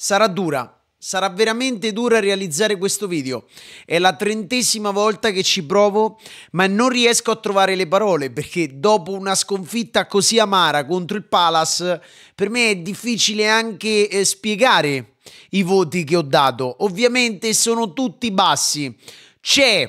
Sarà dura, Sarà veramente dura realizzare questo video. È la trentesima volta che ci provo, ma non riesco a trovare le parole perché dopo una sconfitta così amara contro il Palace, per me è difficile anche eh, spiegare i voti che ho dato. Ovviamente sono tutti bassi. C'è,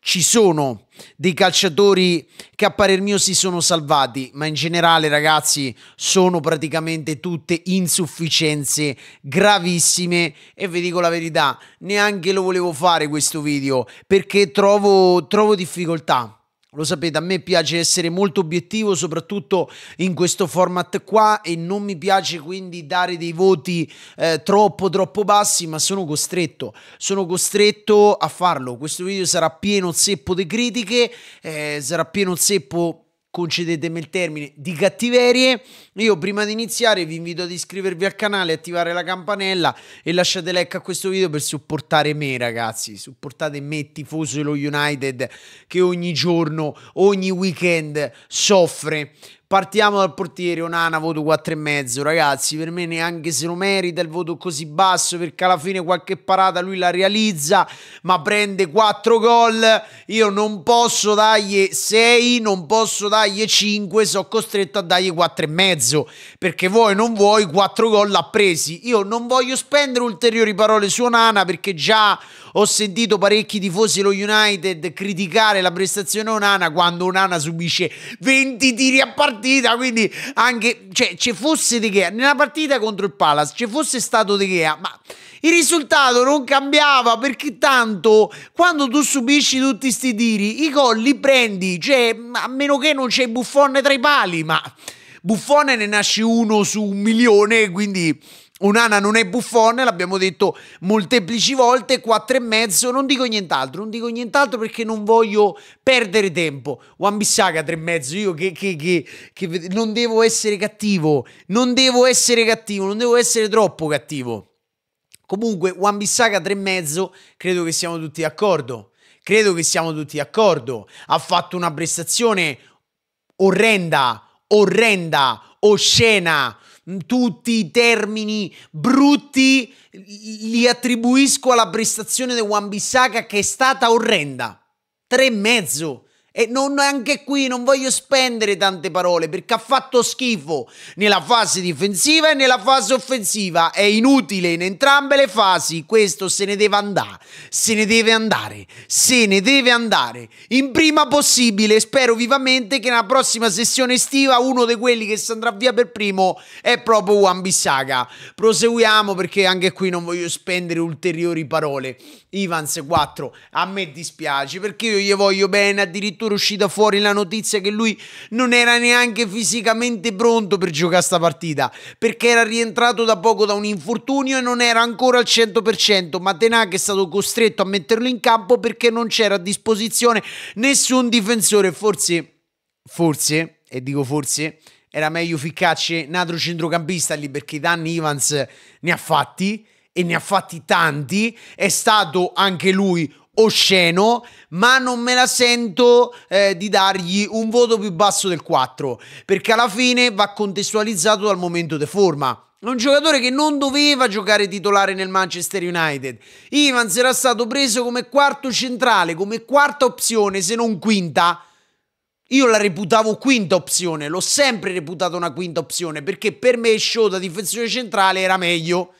ci sono dei calciatori che a parer mio si sono salvati, ma in generale ragazzi sono praticamente tutte insufficienze gravissime e vi dico la verità, neanche lo volevo fare questo video perché trovo, trovo difficoltà lo sapete, a me piace essere molto obiettivo, soprattutto in questo format qua e non mi piace quindi dare dei voti eh, troppo troppo bassi, ma sono costretto, sono costretto a farlo. Questo video sarà pieno zeppo di critiche, eh, sarà pieno zeppo concedetemi il termine, di cattiverie. Io prima di iniziare vi invito ad iscrivervi al canale, attivare la campanella e lasciate like a questo video per supportare me ragazzi, supportate me tifoso dello United che ogni giorno, ogni weekend soffre Partiamo dal portiere, Onana voto 4,5 ragazzi, per me neanche se lo merita il voto così basso perché alla fine qualche parata lui la realizza ma prende 4 gol, io non posso dargli 6, non posso dargli 5, sono costretto a dargli 4,5 perché vuoi non vuoi 4 gol l'ha presi, io non voglio spendere ulteriori parole su Onana perché già ho sentito parecchi tifosi lo United criticare la prestazione Onana quando Onana subisce 20 tiri a partita partita, quindi anche, cioè, ci fosse De Gea, nella partita contro il Palace, ci fosse stato De Gea, ma il risultato non cambiava perché tanto quando tu subisci tutti questi tiri, i gol li prendi, cioè, a meno che non c'è Buffone tra i pali, ma Buffone ne nasce uno su un milione, quindi Unana non è buffone, l'abbiamo detto molteplici volte, quattro e mezzo, non dico nient'altro, non dico nient'altro perché non voglio perdere tempo. One Bissaga tre e mezzo, io che, che, che, che non devo essere cattivo, non devo essere cattivo, non devo essere troppo cattivo. Comunque, One Bissaga tre e mezzo, credo che siamo tutti d'accordo. Credo che siamo tutti d'accordo. Ha fatto una prestazione orrenda, orrenda, oscena, Mm, tutti i termini brutti li attribuisco alla prestazione di Wan Bissaka che è stata orrenda. Tre e mezzo. E non anche qui non voglio spendere tante parole perché ha fatto schifo nella fase difensiva e nella fase offensiva. È inutile in entrambe le fasi. Questo se ne deve andare. Se ne deve andare. Se ne deve andare. In prima possibile. Spero vivamente che nella prossima sessione estiva uno di quelli che si andrà via per primo è proprio One Bissaga. Proseguiamo perché anche qui non voglio spendere ulteriori parole. Ivans 4 a me dispiace perché io gli voglio bene addirittura addirittura uscita fuori la notizia che lui non era neanche fisicamente pronto per giocare sta partita, perché era rientrato da poco da un infortunio e non era ancora al 100%, ma Tenag è stato costretto a metterlo in campo perché non c'era a disposizione nessun difensore, forse, forse, e dico forse, era meglio ficcarci un altro centrocampista lì perché i danni Ivans ne ha fatti e ne ha fatti tanti, è stato anche lui osceno, ma non me la sento eh, di dargli un voto più basso del 4, perché alla fine va contestualizzato dal momento di forma. Un giocatore che non doveva giocare titolare nel Manchester United. Ivans era stato preso come quarto centrale, come quarta opzione, se non quinta. Io la reputavo quinta opzione, l'ho sempre reputata una quinta opzione, perché per me Show da difensore centrale era meglio.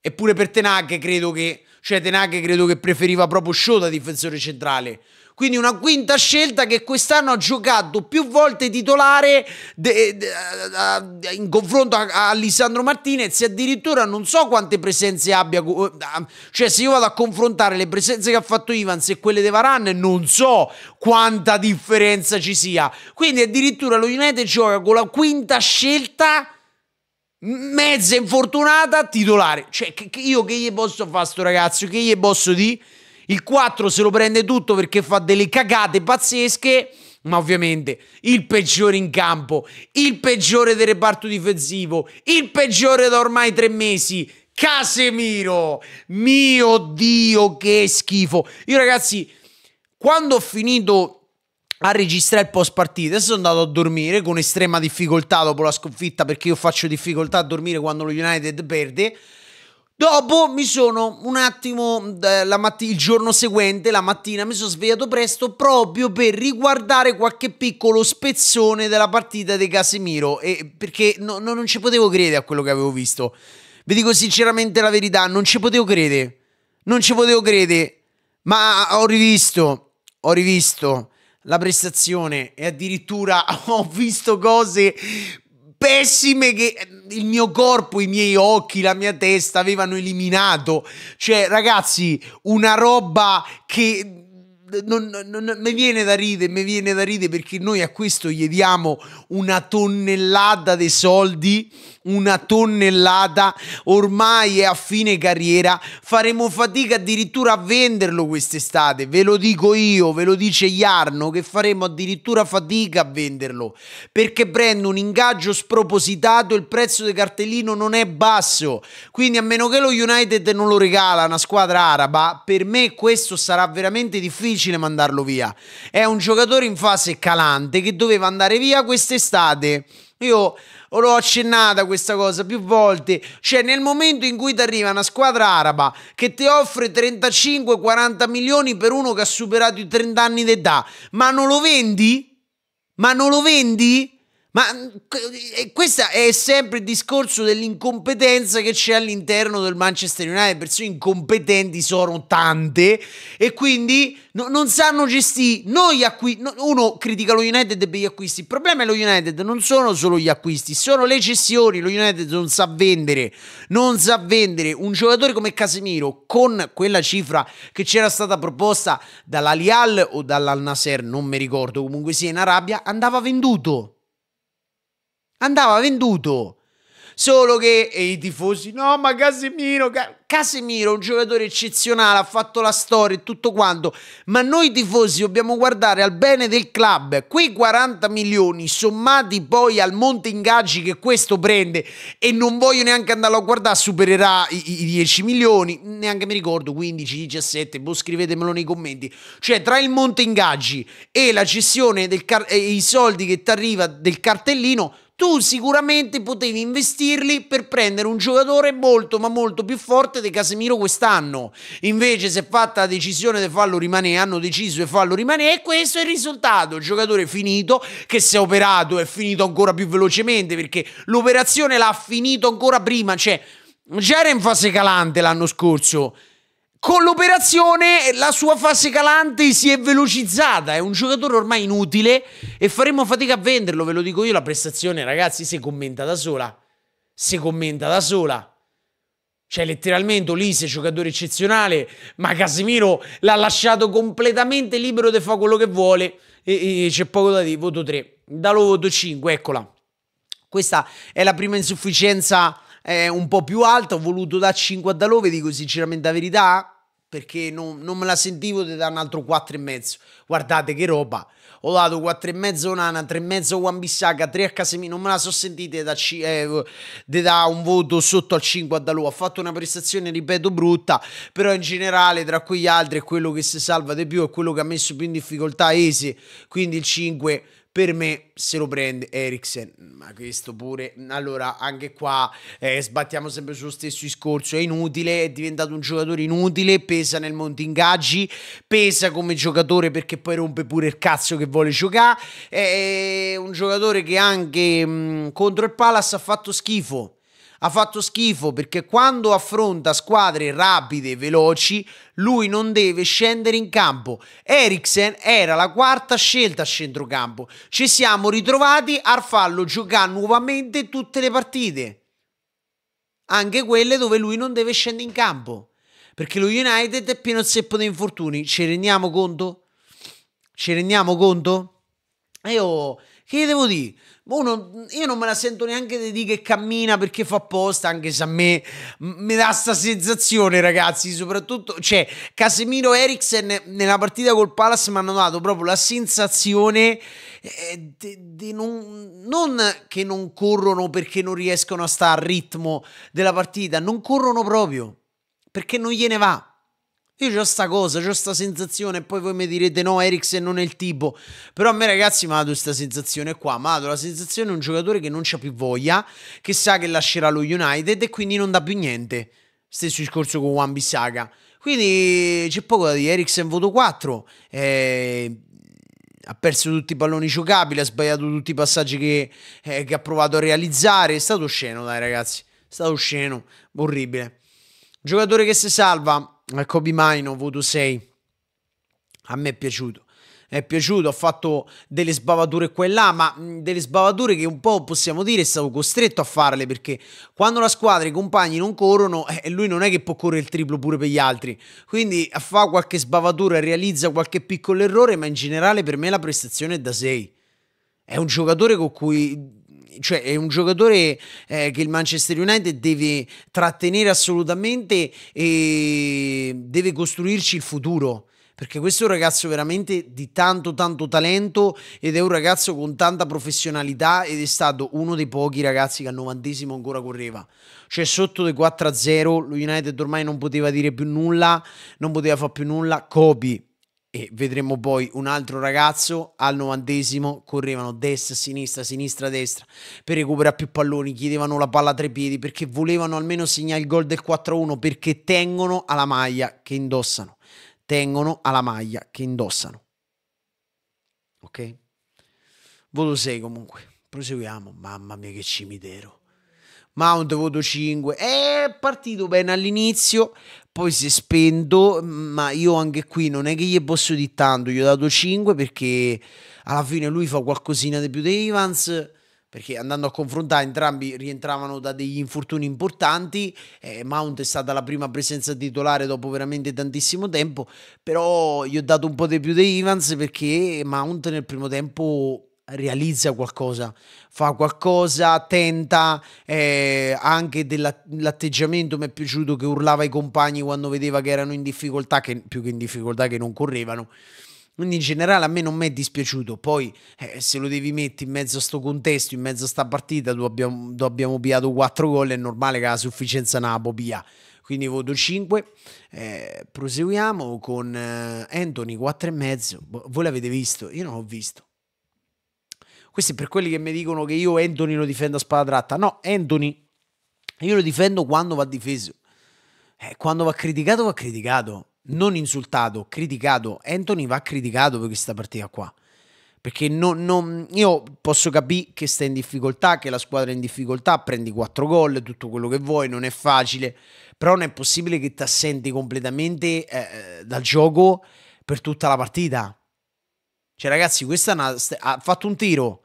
Eppure per Tenag credo che cioè Tenag credo che preferiva proprio Show da difensore centrale. Quindi una quinta scelta che quest'anno ha giocato più volte titolare de, de, a, in confronto a, a, Alessandro Martinez e addirittura non so quante presenze abbia. Eh, cioè se io vado a confrontare le presenze che ha fatto Ivans e quelle di Varan non so quanta differenza ci sia. Quindi addirittura lo United gioca con la quinta scelta mezza infortunata, titolare. Cioè, che, che io che gli posso fare a sto ragazzo? Che gli posso dire? Il 4 se lo prende tutto perché fa delle cagate pazzesche. Ma ovviamente il peggiore in campo, il peggiore del reparto difensivo, il peggiore da ormai tre mesi, Casemiro. Mio Dio, che schifo. Io ragazzi, quando ho finito a registrare il post partita e sono andato a dormire con estrema difficoltà dopo la sconfitta perché io faccio difficoltà a dormire quando lo United perde. Dopo mi sono un attimo, eh, matti- il giorno seguente, la mattina, mi sono svegliato presto proprio per riguardare qualche piccolo spezzone della partita di Casemiro, e- perché no- no- non ci potevo credere a quello che avevo visto. Vi dico sinceramente la verità, non ci potevo credere, non ci potevo credere, ma ho rivisto, ho rivisto la prestazione e addirittura ho visto cose pessime che eh, il mio corpo, i miei occhi, la mia testa avevano eliminato. Cioè, ragazzi, una roba che eh, non, non, non, mi viene da ridere, mi viene da ridere perché noi a questo gli diamo una tonnellata di soldi una tonnellata, ormai è a fine carriera, faremo fatica addirittura a venderlo quest'estate, ve lo dico io, ve lo dice Iarno, che faremo addirittura fatica a venderlo, perché prende un ingaggio spropositato, il prezzo del cartellino non è basso, quindi a meno che lo United non lo regala a una squadra araba, per me questo sarà veramente difficile mandarlo via, è un giocatore in fase calante che doveva andare via quest'estate. Io o l'ho accennata questa cosa più volte, cioè nel momento in cui ti arriva una squadra araba che ti offre 35-40 milioni per uno che ha superato i 30 anni d'età, ma non lo vendi? Ma non lo vendi? Ma mm, questo è sempre il discorso dell'incompetenza che c'è all'interno del Manchester United. Persone incompetenti sono tante e quindi no, non sanno gestire. Noi acqui- uno critica lo United per gli acquisti. Il problema è lo United, non sono solo gli acquisti, sono le cessioni. Lo United non sa vendere, non sa vendere un giocatore come Casemiro con quella cifra che c'era stata proposta dall'Alial o dall'Al Nasser, non mi ricordo, comunque sia in Arabia, andava venduto andava venduto. Solo che i tifosi, no, ma Casemiro, Casemiro è un giocatore eccezionale, ha fatto la storia e tutto quanto. Ma noi tifosi dobbiamo guardare al bene del club. Quei 40 milioni sommati poi al monte ingaggi che questo prende, e non voglio neanche andarlo a guardare, supererà i, i 10 milioni, neanche mi ricordo, 15, 17, boh, scrivetemelo nei commenti. Cioè, tra il monte ingaggi e la cessione e i soldi che ti arriva del cartellino tu sicuramente potevi investirli per prendere un giocatore molto ma molto più forte di Casemiro quest'anno. Invece si è fatta la decisione di farlo rimanere, hanno deciso di farlo rimanere e questo è il risultato. Il giocatore è finito, che si è operato, è finito ancora più velocemente perché l'operazione l'ha finito ancora prima, cioè... Già era in fase calante l'anno scorso, con l'operazione la sua fase calante si è velocizzata, è un giocatore ormai inutile e faremo fatica a venderlo, ve lo dico io, la prestazione ragazzi si commenta da sola, si commenta da sola. Cioè letteralmente Olise, giocatore eccezionale, ma Casimiro l'ha lasciato completamente libero di fare quello che vuole e, e c'è poco da dire, voto 3, da lo voto 5, eccola. Questa è la prima insufficienza eh, un po' più alta, ho voluto da 5 a Dalove, dico sinceramente la verità, perché non, non me la sentivo di dare un altro e mezzo. Guardate che roba. Ho dato 4,5 Onana, 3,5 Wambissaga, 3 a Casemiro, non me la sono sentita da, eh, da, un voto sotto al 5 a Dalò. Ha fatto una prestazione, ripeto, brutta, però in generale tra quegli altri è quello che si salva di più, è quello che ha messo più in difficoltà Esi, quindi il 5 per me se lo prende Eriksen, ma questo pure... Allora, anche qua eh, sbattiamo sempre sullo stesso discorso, è inutile, è diventato un giocatore inutile, pesa nel monte ingaggi, pesa come giocatore perché poi rompe pure il cazzo che vuole giocare, è un giocatore che anche mh, mm, contro il Palace ha fatto schifo ha fatto schifo perché quando affronta squadre rapide e veloci lui non deve scendere in campo. Eriksen era la quarta scelta a centrocampo. Ci siamo ritrovati a farlo giocare nuovamente tutte le partite. Anche quelle dove lui non deve scendere in campo. Perché lo United è pieno zeppo di infortuni. Ci rendiamo conto? Ci rendiamo conto? E io che devo dire? Uno, io non me la sento neanche di dire che cammina perché fa apposta, anche se a me mi dà sta sensazione, ragazzi. Soprattutto, cioè, Casemiro Eriksen nella partita col Palace mi hanno dato proprio la sensazione eh, di non, non che non corrono perché non riescono a stare al ritmo della partita, non corrono proprio perché non gliene va. Io ho sta cosa, ho sta sensazione e poi voi mi direte no, Eriksen non è il tipo. Però a me ragazzi mi ha dato questa sensazione qua, mi ha dato la sensazione di un giocatore che non c'ha più voglia, che sa che lascerà lo United e quindi non dà più niente. Stesso discorso con Wan Bissaka. Quindi c'è poco da dire, Eriksen voto 4, eh, ha perso tutti i palloni giocabili, ha sbagliato tutti i passaggi che, eh, che ha provato a realizzare, è stato sceno dai ragazzi, è stato sceno, orribile. Giocatore che si salva, eh, Kobe Mino, voto 6. A me è piaciuto è piaciuto, ho fatto delle sbavature qua e là, ma delle sbavature che un po' possiamo dire stavo costretto a farle perché quando la squadra i compagni non corrono eh, lui non è che può correre il triplo pure per gli altri, quindi eh, fa qualche sbavatura, realizza qualche piccolo errore, ma in generale per me la prestazione è da 6. È un giocatore con cui cioè è un giocatore eh, che il Manchester United deve trattenere assolutamente e deve costruirci il futuro perché questo è un ragazzo veramente di tanto tanto talento ed è un ragazzo con tanta professionalità ed è stato uno dei pochi ragazzi che al novantesimo ancora correva. Cioè sotto dei 4-0 lo United ormai non poteva dire più nulla, non poteva fare più nulla, Kobe e vedremo poi un altro ragazzo al novantesimo correvano destra, sinistra, sinistra, destra per recuperare più palloni, chiedevano la palla a tre piedi perché volevano almeno segnare il gol del 4-1 perché tengono alla maglia che indossano, tengono alla maglia che indossano. Ok? Voto 6 comunque. Proseguiamo, mamma mia che cimitero. Mount voto 5, è partito bene all'inizio, poi si è spento, ma io anche qui non è che gli posso di tanto, gli ho dato 5 perché alla fine lui fa qualcosina di più di Evans perché andando a confrontare entrambi rientravano da degli infortuni importanti, eh, Mount è stata la prima presenza titolare dopo veramente tantissimo tempo, però gli ho dato un po' di più di Evans perché Mount nel primo tempo realizza qualcosa, fa qualcosa, tenta eh, anche dell'atteggiamento. Mi è piaciuto che urlava ai compagni quando vedeva che erano in difficoltà, che, più che in difficoltà, che non correvano. Quindi in generale a me non mi è dispiaciuto, poi eh, se lo devi mettere in mezzo a sto contesto, in mezzo a sta partita, dove abbiamo, dove abbiamo piato 4 gol, è normale che la sufficienza non la pia. Quindi voto 5. Eh, proseguiamo con eh, Anthony mezzo, Voi l'avete visto? Io non l'ho visto. Questo è per quelli che mi dicono che io Anthony lo difendo a spada tratta. No, Anthony, io lo difendo quando va difeso. Eh, quando va criticato, va criticato. Non insultato, criticato. Anthony va criticato per questa partita qua. Perché non, non, io posso capire che stai in difficoltà, che la squadra è in difficoltà, prendi 4 gol, tutto quello che vuoi, non è facile. Però non è possibile che ti assenti completamente eh, eh dal gioco per tutta la partita cioè, ragazzi, questa una, ha fatto un tiro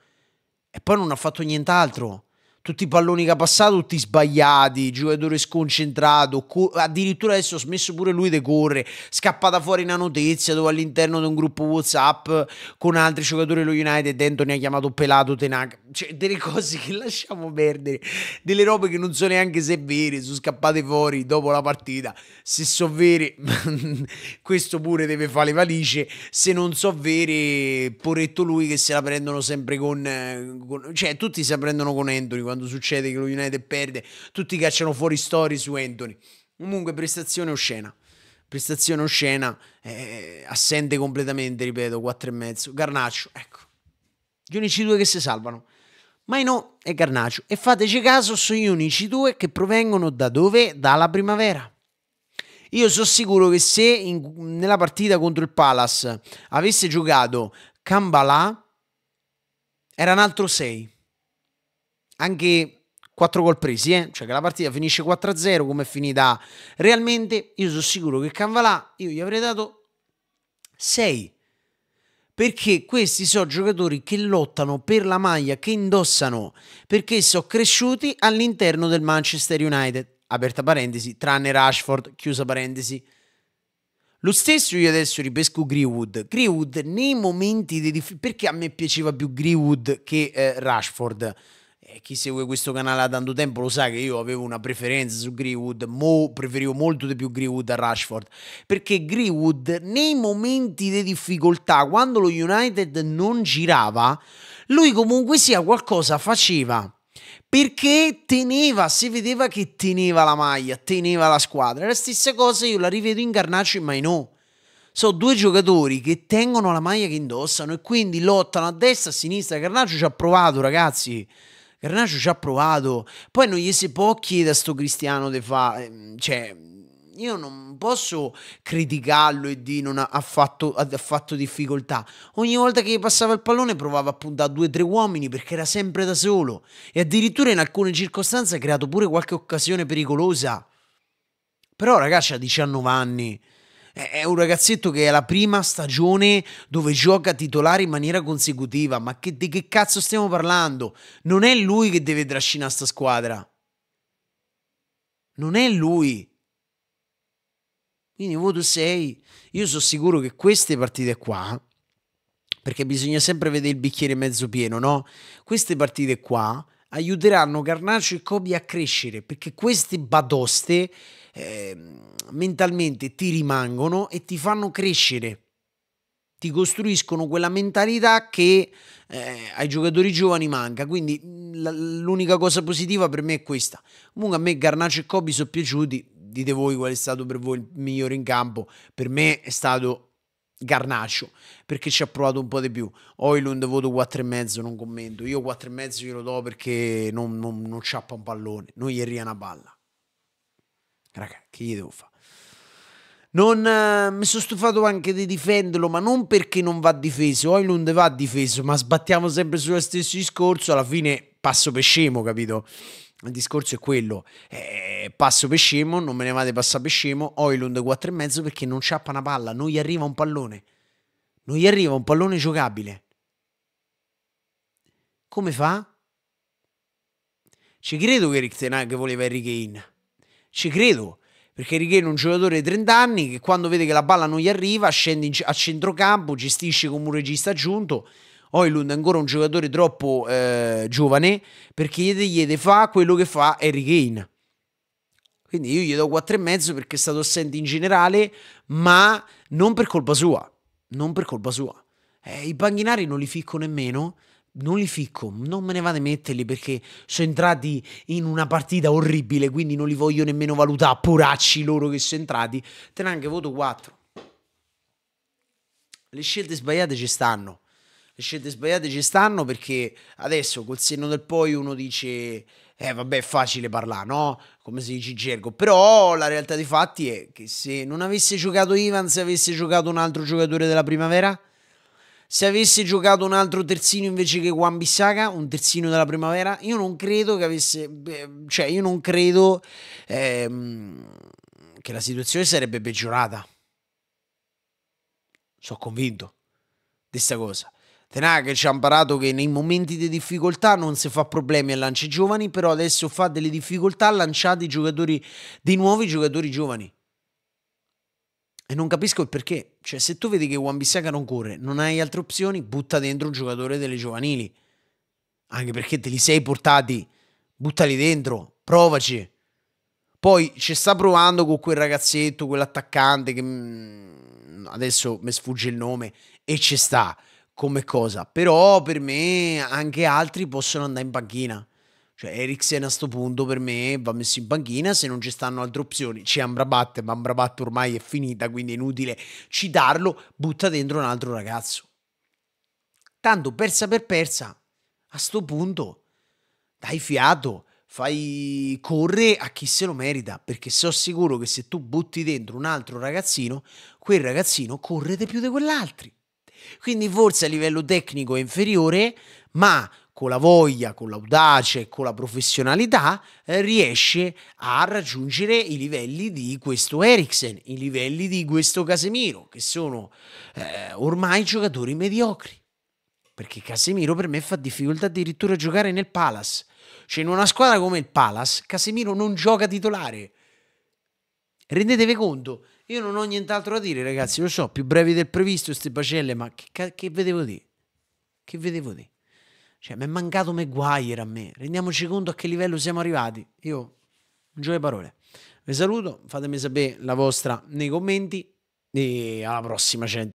e poi non ha fatto nient'altro tutti i palloni che ha passato, tutti sbagliati, giocatore sconcentrato, addirittura adesso ho smesso pure lui di correre, scappata fuori una notizia dove all'interno di un gruppo Whatsapp con altri giocatori dello United Anthony ha chiamato pelato Tenac, cioè delle cose che lasciamo perdere, delle robe che non so neanche se vere, sono scappate fuori dopo la partita, se so vere questo pure deve fare le valigie, se non so vere poretto lui che se la prendono sempre con, eh, con cioè tutti se la prendono con Anthony quando succede che lo United perde, tutti cacciano fuori storie su Anthony. Comunque prestazione oscena. Prestazione oscena, eh, assente completamente, ripeto, e mezzo. Garnaccio, ecco. Gli unici due che si salvano. Ma Maino è Garnaccio. E fateci caso, sono gli unici due che provengono da dove? Dalla primavera. Io sono sicuro che se in, nella partita contro il Palace avesse giocato Cambalà, era un altro 6 anche 4 gol presi, eh? cioè che la partita finisce 4-0 come è finita realmente, io sono sicuro che Canvalà io gli avrei dato 6 perché questi sono giocatori che lottano per la maglia che indossano, perché sono cresciuti all'interno del Manchester United, aperta parentesi, tranne Rashford, chiusa parentesi. Lo stesso io adesso ripesco Greenwood. Greenwood nei momenti di difficoltà, perché a me piaceva più Greenwood che eh, Rashford? E eh, chi segue questo canale da tanto tempo lo sa che io avevo una preferenza su Greenwood, mo preferivo molto di più Greenwood a Rashford, perché Greenwood nei momenti di difficoltà, quando lo United non girava, lui comunque sia qualcosa faceva perché teneva, si vedeva che teneva la maglia, teneva la squadra. La stessa cosa io la rivedo in Garnaccio e Maino. Sono due giocatori che tengono la maglia che indossano e quindi lottano a destra e a sinistra. Carnaccio ci ha provato, ragazzi. Garnacio ci ha provato, poi non gli si può chiedere a sto cristiano di fare, ehm, cioè io non posso criticarlo e dire non ha, ha, fatto, ha, fatto, difficoltà. Ogni volta che gli passava il pallone provava a puntare a due o tre uomini perché era sempre da solo e addirittura in alcune circostanze ha creato pure qualche occasione pericolosa. Però ragazzi ha 19 anni, è un ragazzetto che è la prima stagione dove gioca titolare in maniera consecutiva. Ma che, di che cazzo stiamo parlando? Non è lui che deve trascinare sta squadra. Non è lui. Quindi voto 6. Io sono sicuro che queste partite qua, perché bisogna sempre vedere il bicchiere mezzo pieno, no? Queste partite qua aiuteranno Carnaccio e Kobe a crescere perché queste badoste eh, mentalmente ti rimangono e ti fanno crescere ti costruiscono quella mentalità che eh, ai giocatori giovani manca. Quindi l'unica cosa positiva per me è questa. Comunque a me Garnaccio e Kobe sono piaciuti. Dite voi qual è stato per voi il migliore in campo. Per me è stato Garnaccio perché ci ha provato un po' di più. Oilund voto 4,5, non commento. Io 4,5 glielo do perché non, non, non ciappa un pallone, non gli ria una palla. Raga, che gli devo fare? Non, eh, mi sono stufato anche di difenderlo, ma non perché non va difeso. Oilund va difeso, ma sbattiamo sempre sullo stesso discorso. Alla fine passo per scemo, capito? Il discorso è quello, eh, passo per scemo, non me ne vado a passare per scemo, Oilund 4,5 perché non c'ha una palla, non gli arriva un pallone, non gli arriva un pallone giocabile. Come fa? Ci credo che Rick Tenag voleva Enrique In, ci credo, perché Enrique è un giocatore di 30 anni che quando vede che la palla non gli arriva scende a centrocampo, gestisce come un regista aggiunto, Oilund è ancora un giocatore troppo eh, giovane perché Yedeyede fa quello che fa Harry Kane. Quindi io gli do e mezzo perché è stato assente in generale, ma non per colpa sua. Non per colpa sua. Eh, I panchinari non li ficco nemmeno non li ficco, non me ne vado a metterli perché sono entrati in una partita orribile, quindi non li voglio nemmeno valutare, poracci loro che sono entrati, te ne anche voto 4. Le scelte sbagliate ci stanno, le scelte sbagliate ci stanno perché adesso col senno del poi uno dice eh vabbè è facile parlare, no? Come si dice gergo, però la realtà dei fatti è che se non avesse giocato Ivan, se avesse giocato un altro giocatore della primavera, se avesse giocato un altro terzino invece che Juan Bissaga, un terzino della primavera, io non credo che avesse, cioè io non credo ehm, che la situazione sarebbe peggiorata. Sono convinto di questa cosa. Tenaga ci ha imparato che nei momenti di difficoltà non si fa problemi a lanci giovani, però adesso fa delle difficoltà a lanciare dei giocatori, dei nuovi giocatori giovani. E non capisco il perché. Cioè, se tu vedi che Juan Bissaka non corre, non hai altre opzioni, butta dentro un giocatore delle giovanili. Anche perché te li sei portati. Buttali dentro, provaci. Poi ci sta provando con quel ragazzetto, quell'attaccante che mm, adesso mi sfugge il nome, e ci sta come cosa. Però per me anche altri possono andare in panchina. Cioè Eriksen a questo punto per me va messo in panchina se non ci stanno altre opzioni. C'è Ambrabat, ma Ambrabat ormai è finita, quindi è inutile citarlo. Butta dentro un altro ragazzo. Tanto persa per persa, a sto punto dai fiato, fai correre a chi se lo merita, perché so sicuro che se tu butti dentro un altro ragazzino, quel ragazzino corre di più di quell'altro. Quindi forse a livello tecnico è inferiore, ma con la voglia, con l'audacia e con la professionalità eh, riesce a raggiungere i livelli di questo Eriksen, i livelli di questo Casemiro, che sono eh, ormai giocatori mediocri. Perché Casemiro per me fa difficoltà addirittura a giocare nel Palace. Cioè in una squadra come il Palace, Casemiro non gioca titolare. Rendetevi conto, io non ho nient'altro da dire, ragazzi. Lo so, più brevi del previsto, queste pacelle, ma che, che vedevo di? Che vedevo di? Cioè, mi è mancato Maguire a me. Rendiamoci conto a che livello siamo arrivati. Io, non gioco le parole. Vi saluto, fatemi sapere la vostra nei commenti e alla prossima gente.